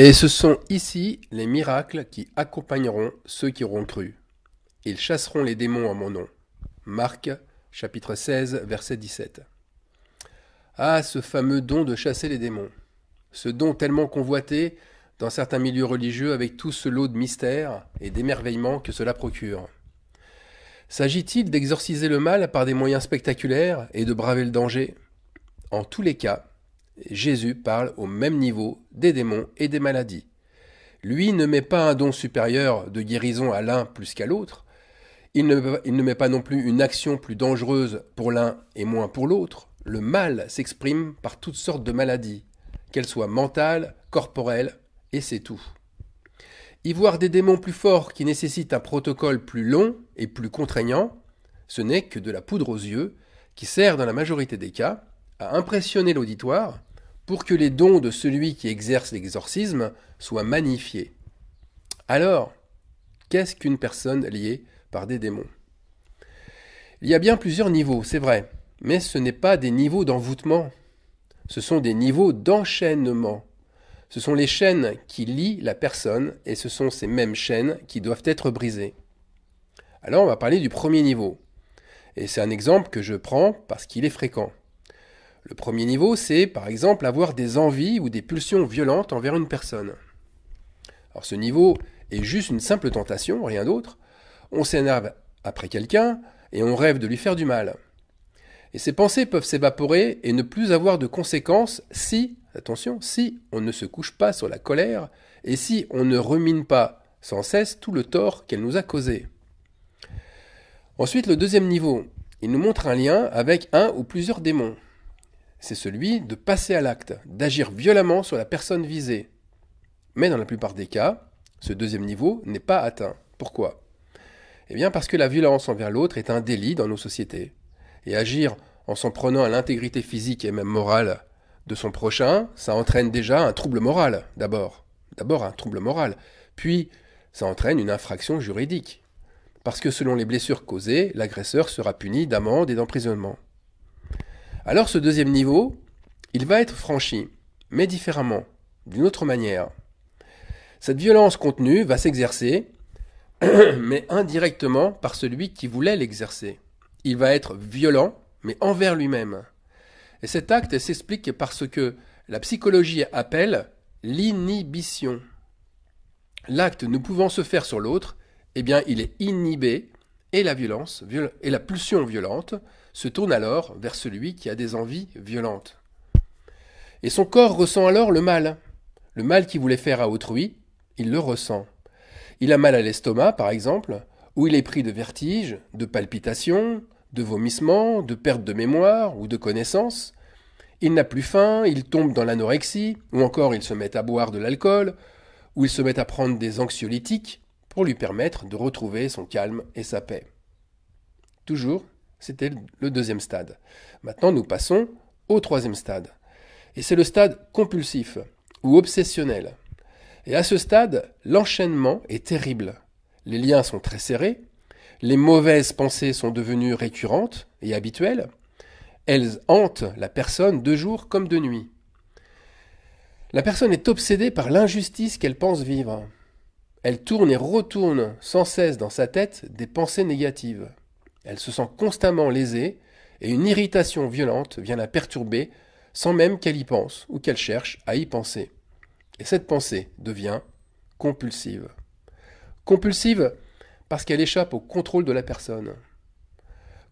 Et ce sont ici les miracles qui accompagneront ceux qui auront cru. Ils chasseront les démons en mon nom. Marc chapitre 16 verset 17. Ah, ce fameux don de chasser les démons. Ce don tellement convoité dans certains milieux religieux avec tout ce lot de mystères et d'émerveillement que cela procure. S'agit-il d'exorciser le mal par des moyens spectaculaires et de braver le danger En tous les cas, Jésus parle au même niveau des démons et des maladies. Lui ne met pas un don supérieur de guérison à l'un plus qu'à l'autre, il ne, met pas non plus une action plus dangereuse pour l'un et moins pour l'autre. Le mal s'exprime par toutes sortes de maladies, qu'elles soient mentales, corporelles, et c'est tout. Y voir des démons plus forts qui nécessitent un protocole plus long et plus contraignant, ce n'est que de la poudre aux yeux, qui sert dans la majorité des cas à impressionner l'auditoire pour que les dons de celui qui exerce l'exorcisme soient magnifiés. Alors, qu'est-ce qu'une personne liée par des démons Il y a bien plusieurs niveaux, c'est vrai, mais ce n'est pas des niveaux d'envoûtement, ce sont des niveaux d'enchaînement. Ce sont les chaînes qui lient la personne et ce sont ces mêmes chaînes qui doivent être brisées. Alors on va parler du premier niveau. Et c'est un exemple que je prends parce qu'il est fréquent. Le premier niveau, c'est par exemple avoir des envies ou des pulsions violentes envers une personne. Alors ce niveau est juste une simple tentation, rien d'autre. On s'énerve après quelqu'un et on rêve de lui faire du mal. Et ces pensées peuvent s'évaporer et ne plus avoir de conséquences si, attention, si on ne se couche pas sur la colère et si on ne remine pas sans cesse tout le tort qu'elle nous a causé. Ensuite, le deuxième niveau, il nous montre un lien avec un ou plusieurs démons c'est celui de passer à l'acte, d'agir violemment sur la personne visée. Mais dans la plupart des cas, ce deuxième niveau n'est pas atteint. Pourquoi Eh bien parce que la violence envers l'autre est un délit dans nos sociétés. Et agir en s'en prenant à l'intégrité physique et même morale de son prochain, ça entraîne déjà un trouble moral, d'abord. D'abord un trouble moral. Puis, ça entraîne une infraction juridique. Parce que selon les blessures causées, l'agresseur sera puni d'amende et d'emprisonnement. Alors ce deuxième niveau, il va être franchi, mais différemment, d'une autre manière. Cette violence contenue va s'exercer, mais indirectement par celui qui voulait l'exercer. Il va être violent, mais envers lui-même. Et cet acte s'explique par ce que la psychologie appelle l'inhibition. L'acte ne pouvant se faire sur l'autre, eh bien, il est inhibé et la violence et la pulsion violente se tourne alors vers celui qui a des envies violentes. Et son corps ressent alors le mal. Le mal qu'il voulait faire à autrui, il le ressent. Il a mal à l'estomac, par exemple, où il est pris de vertiges, de palpitations, de vomissements, de perte de mémoire ou de connaissances. Il n'a plus faim, il tombe dans l'anorexie, ou encore il se met à boire de l'alcool, ou il se met à prendre des anxiolytiques, pour lui permettre de retrouver son calme et sa paix. Toujours, c'était le deuxième stade. Maintenant, nous passons au troisième stade. Et c'est le stade compulsif ou obsessionnel. Et à ce stade, l'enchaînement est terrible. Les liens sont très serrés, les mauvaises pensées sont devenues récurrentes et habituelles, elles hantent la personne de jour comme de nuit. La personne est obsédée par l'injustice qu'elle pense vivre. Elle tourne et retourne sans cesse dans sa tête des pensées négatives. Elle se sent constamment lésée et une irritation violente vient la perturber sans même qu'elle y pense ou qu'elle cherche à y penser. Et cette pensée devient compulsive. Compulsive parce qu'elle échappe au contrôle de la personne.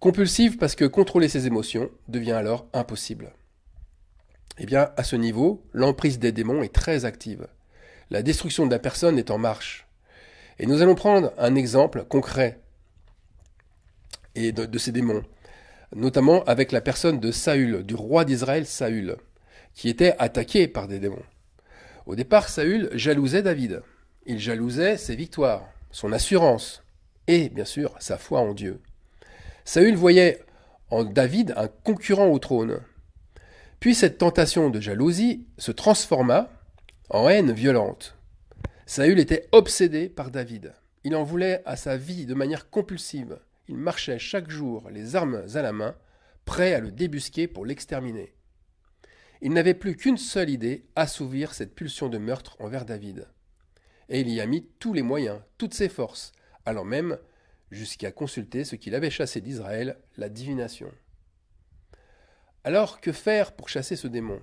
Compulsive parce que contrôler ses émotions devient alors impossible. Eh bien, à ce niveau, l'emprise des démons est très active. La destruction de la personne est en marche. Et nous allons prendre un exemple concret et de, de ces démons, notamment avec la personne de Saül, du roi d'Israël Saül, qui était attaqué par des démons. Au départ, Saül jalousait David. Il jalousait ses victoires, son assurance et, bien sûr, sa foi en Dieu. Saül voyait en David un concurrent au trône. Puis cette tentation de jalousie se transforma en haine violente. Saül était obsédé par David. Il en voulait à sa vie de manière compulsive. Il marchait chaque jour, les armes à la main, prêt à le débusquer pour l'exterminer. Il n'avait plus qu'une seule idée, assouvir cette pulsion de meurtre envers David. Et il y a mis tous les moyens, toutes ses forces, allant même jusqu'à consulter ce qu'il avait chassé d'Israël, la divination. Alors que faire pour chasser ce démon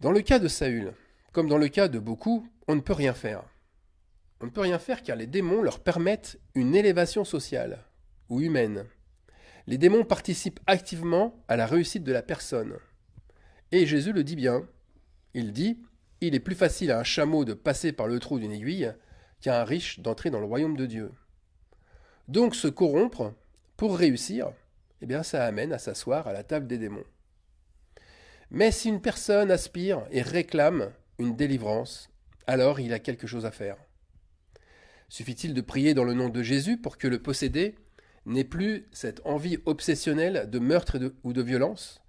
dans le cas de Saül, comme dans le cas de beaucoup, on ne peut rien faire. On ne peut rien faire car les démons leur permettent une élévation sociale ou humaine. Les démons participent activement à la réussite de la personne. Et Jésus le dit bien. Il dit Il est plus facile à un chameau de passer par le trou d'une aiguille qu'à un riche d'entrer dans le royaume de Dieu. Donc se corrompre pour réussir, eh bien ça amène à s'asseoir à la table des démons. Mais si une personne aspire et réclame une délivrance, alors il a quelque chose à faire. Suffit-il de prier dans le nom de Jésus pour que le possédé n'ait plus cette envie obsessionnelle de meurtre ou de violence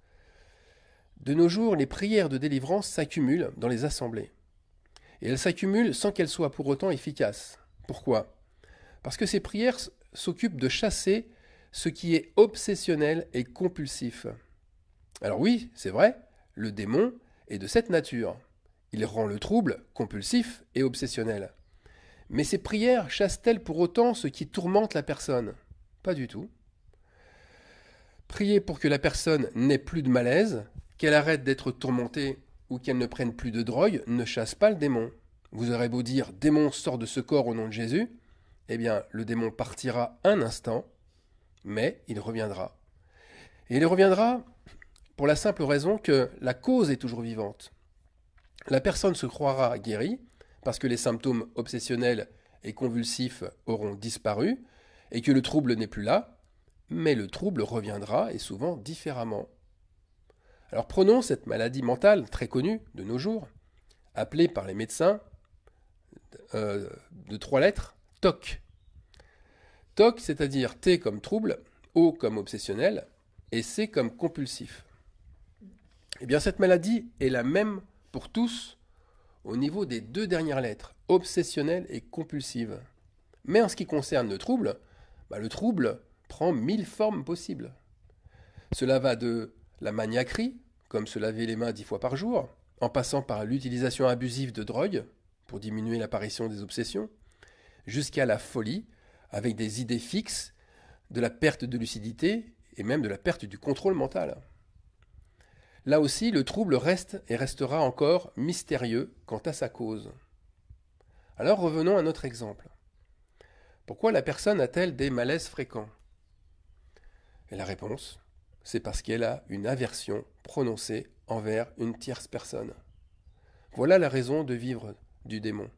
De nos jours, les prières de délivrance s'accumulent dans les assemblées. Et elles s'accumulent sans qu'elles soient pour autant efficaces. Pourquoi Parce que ces prières s'occupent de chasser ce qui est obsessionnel et compulsif. Alors oui, c'est vrai, le démon est de cette nature. Il rend le trouble compulsif et obsessionnel. Mais ces prières chassent-elles pour autant ce qui tourmente la personne Pas du tout. Prier pour que la personne n'ait plus de malaise, qu'elle arrête d'être tourmentée ou qu'elle ne prenne plus de drogue ne chasse pas le démon. Vous aurez beau dire démon sort de ce corps au nom de Jésus, eh bien le démon partira un instant, mais il reviendra. Et il reviendra pour la simple raison que la cause est toujours vivante. La personne se croira guérie, parce que les symptômes obsessionnels et convulsifs auront disparu, et que le trouble n'est plus là, mais le trouble reviendra, et souvent différemment. Alors prenons cette maladie mentale très connue de nos jours, appelée par les médecins euh, de trois lettres, TOC. TOC, c'est-à-dire T comme trouble, O comme obsessionnel, et C comme compulsif. Eh bien, cette maladie est la même pour tous au niveau des deux dernières lettres, obsessionnelle et compulsive. Mais en ce qui concerne le trouble, bah, le trouble prend mille formes possibles. Cela va de la maniaquerie, comme se laver les mains dix fois par jour, en passant par l'utilisation abusive de drogues pour diminuer l'apparition des obsessions, jusqu'à la folie, avec des idées fixes, de la perte de lucidité et même de la perte du contrôle mental. Là aussi, le trouble reste et restera encore mystérieux quant à sa cause. Alors revenons à notre exemple. Pourquoi la personne a-t-elle des malaises fréquents Et la réponse, c'est parce qu'elle a une aversion prononcée envers une tierce personne. Voilà la raison de vivre du démon.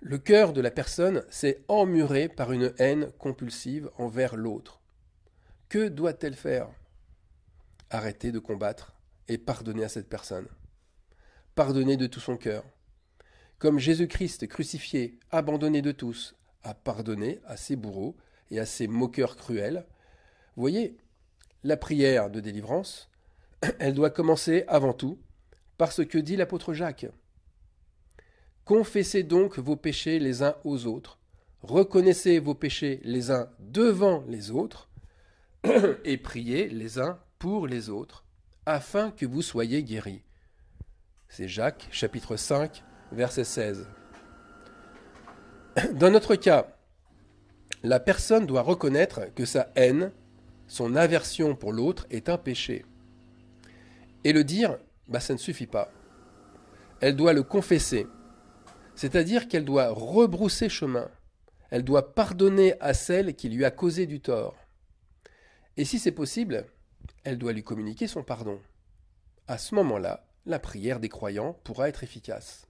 Le cœur de la personne s'est emmuré par une haine compulsive envers l'autre. Que doit-elle faire Arrêter de combattre et pardonner à cette personne. Pardonner de tout son cœur. Comme Jésus-Christ crucifié, abandonné de tous, a pardonné à ses bourreaux et à ses moqueurs cruels, voyez, la prière de délivrance, elle doit commencer avant tout par ce que dit l'apôtre Jacques. Confessez donc vos péchés les uns aux autres, reconnaissez vos péchés les uns devant les autres, et priez les uns pour les autres, afin que vous soyez guéri, C'est Jacques chapitre 5 verset 16. Dans notre cas, la personne doit reconnaître que sa haine, son aversion pour l'autre est un péché. Et le dire, bah, ça ne suffit pas. Elle doit le confesser, c'est-à-dire qu'elle doit rebrousser chemin. Elle doit pardonner à celle qui lui a causé du tort. Et si c'est possible, elle doit lui communiquer son pardon. À ce moment-là, la prière des croyants pourra être efficace.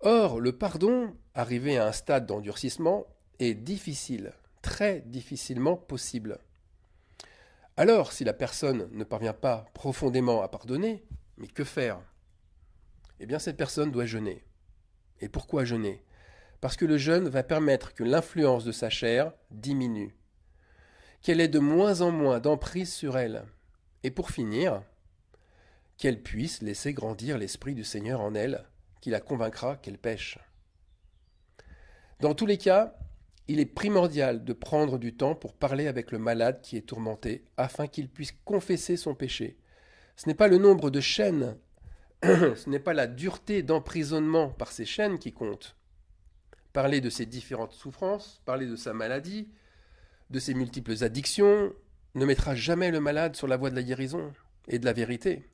Or, le pardon, arrivé à un stade d'endurcissement, est difficile, très difficilement possible. Alors, si la personne ne parvient pas profondément à pardonner, mais que faire Eh bien, cette personne doit jeûner. Et pourquoi jeûner Parce que le jeûne va permettre que l'influence de sa chair diminue qu'elle ait de moins en moins d'emprise sur elle, et pour finir, qu'elle puisse laisser grandir l'Esprit du Seigneur en elle, qui la convaincra qu'elle pêche. Dans tous les cas, il est primordial de prendre du temps pour parler avec le malade qui est tourmenté, afin qu'il puisse confesser son péché. Ce n'est pas le nombre de chaînes, ce n'est pas la dureté d'emprisonnement par ces chaînes qui compte. Parler de ses différentes souffrances, parler de sa maladie, de ses multiples addictions ne mettra jamais le malade sur la voie de la guérison et de la vérité,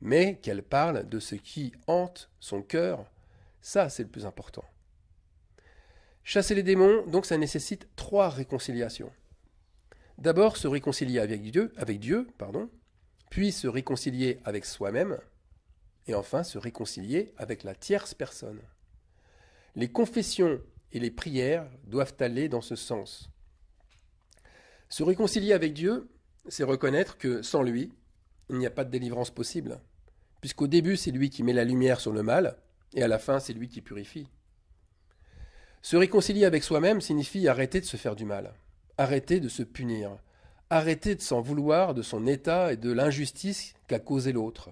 mais qu'elle parle de ce qui hante son cœur, ça c'est le plus important. Chasser les démons, donc ça nécessite trois réconciliations. D'abord se réconcilier avec Dieu, avec Dieu, pardon, puis se réconcilier avec soi-même, et enfin se réconcilier avec la tierce personne. Les confessions et les prières doivent aller dans ce sens. Se réconcilier avec Dieu, c'est reconnaître que sans lui, il n'y a pas de délivrance possible, puisqu'au début c'est lui qui met la lumière sur le mal, et à la fin c'est lui qui purifie. Se réconcilier avec soi-même signifie arrêter de se faire du mal, arrêter de se punir, arrêter de s'en vouloir de son état et de l'injustice qu'a causé l'autre.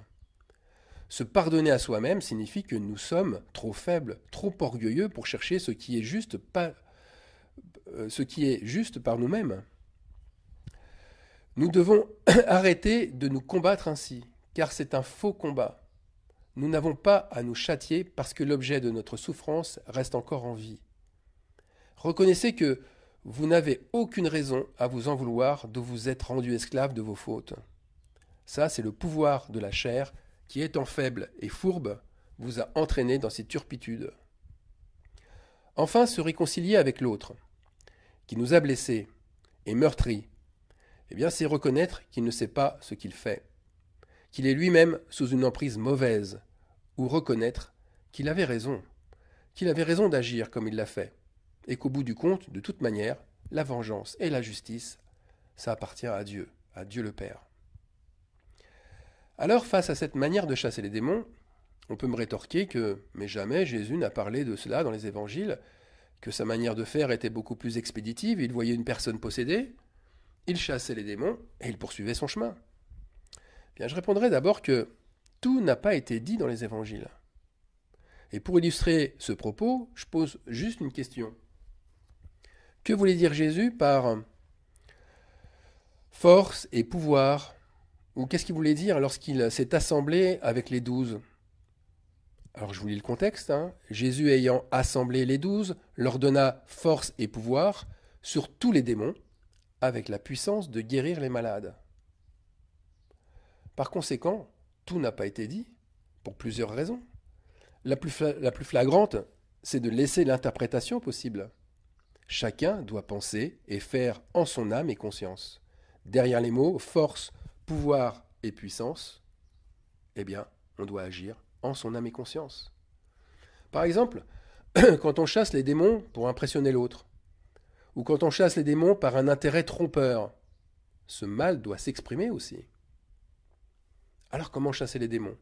Se pardonner à soi-même signifie que nous sommes trop faibles, trop orgueilleux pour chercher ce qui est juste, euh, ce qui est juste par nous-mêmes. Nous devons arrêter de nous combattre ainsi, car c'est un faux combat. Nous n'avons pas à nous châtier parce que l'objet de notre souffrance reste encore en vie. Reconnaissez que vous n'avez aucune raison à vous en vouloir de vous être rendu esclave de vos fautes. Ça, c'est le pouvoir de la chair qui, étant faible et fourbe, vous a entraîné dans ces turpitudes. Enfin, se réconcilier avec l'autre, qui nous a blessés et meurtri. Eh bien, c'est reconnaître qu'il ne sait pas ce qu'il fait, qu'il est lui-même sous une emprise mauvaise, ou reconnaître qu'il avait raison, qu'il avait raison d'agir comme il l'a fait, et qu'au bout du compte, de toute manière, la vengeance et la justice, ça appartient à Dieu, à Dieu le Père. Alors, face à cette manière de chasser les démons, on peut me rétorquer que, mais jamais Jésus n'a parlé de cela dans les évangiles, que sa manière de faire était beaucoup plus expéditive, il voyait une personne possédée, il chassait les démons et il poursuivait son chemin. Bien, je répondrai d'abord que tout n'a pas été dit dans les évangiles. Et pour illustrer ce propos, je pose juste une question. Que voulait dire Jésus par force et pouvoir Ou qu'est-ce qu'il voulait dire lorsqu'il s'est assemblé avec les douze Alors je vous lis le contexte. Hein. Jésus ayant assemblé les douze, leur donna force et pouvoir sur tous les démons avec la puissance de guérir les malades. Par conséquent, tout n'a pas été dit, pour plusieurs raisons. La plus, la plus flagrante, c'est de laisser l'interprétation possible. Chacun doit penser et faire en son âme et conscience. Derrière les mots force, pouvoir et puissance, eh bien, on doit agir en son âme et conscience. Par exemple, quand on chasse les démons pour impressionner l'autre, ou quand on chasse les démons par un intérêt trompeur. Ce mal doit s'exprimer aussi. Alors comment chasser les démons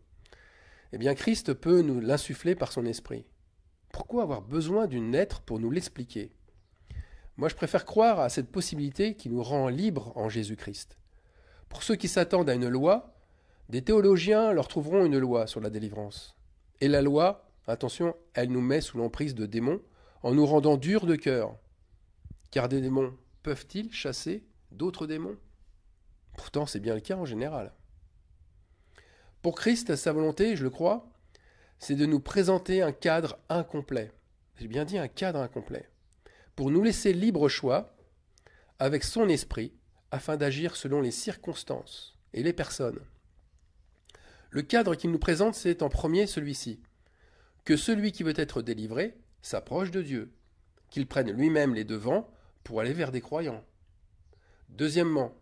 Eh bien Christ peut nous l'insuffler par son esprit. Pourquoi avoir besoin d'une lettre pour nous l'expliquer Moi je préfère croire à cette possibilité qui nous rend libres en Jésus-Christ. Pour ceux qui s'attendent à une loi, des théologiens leur trouveront une loi sur la délivrance. Et la loi, attention, elle nous met sous l'emprise de démons en nous rendant durs de cœur. Car des démons peuvent-ils chasser d'autres démons Pourtant, c'est bien le cas en général. Pour Christ, sa volonté, je le crois, c'est de nous présenter un cadre incomplet. J'ai bien dit un cadre incomplet. Pour nous laisser libre choix avec son esprit afin d'agir selon les circonstances et les personnes. Le cadre qu'il nous présente, c'est en premier celui-ci. Que celui qui veut être délivré s'approche de Dieu, qu'il prenne lui-même les devants pour aller vers des croyants. Deuxièmement,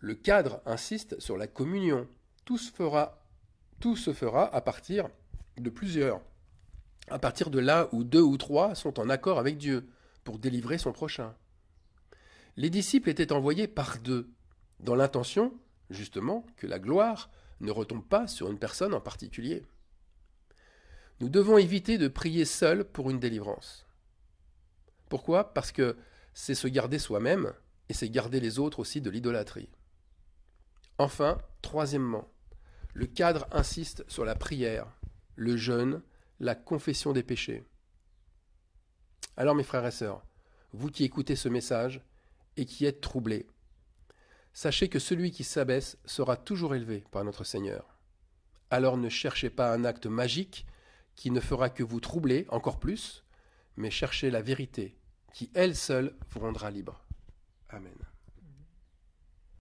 le cadre insiste sur la communion. Tout se fera, tout se fera à partir de plusieurs, à partir de là où deux ou trois sont en accord avec Dieu pour délivrer son prochain. Les disciples étaient envoyés par deux, dans l'intention, justement, que la gloire ne retombe pas sur une personne en particulier. Nous devons éviter de prier seul pour une délivrance. Pourquoi Parce que c'est se garder soi-même et c'est garder les autres aussi de l'idolâtrie. Enfin, troisièmement, le cadre insiste sur la prière, le jeûne, la confession des péchés. Alors mes frères et sœurs, vous qui écoutez ce message et qui êtes troublés, sachez que celui qui s'abaisse sera toujours élevé par notre Seigneur. Alors ne cherchez pas un acte magique qui ne fera que vous troubler encore plus, mais cherchez la vérité, qui elle seule vous rendra libre. Amen.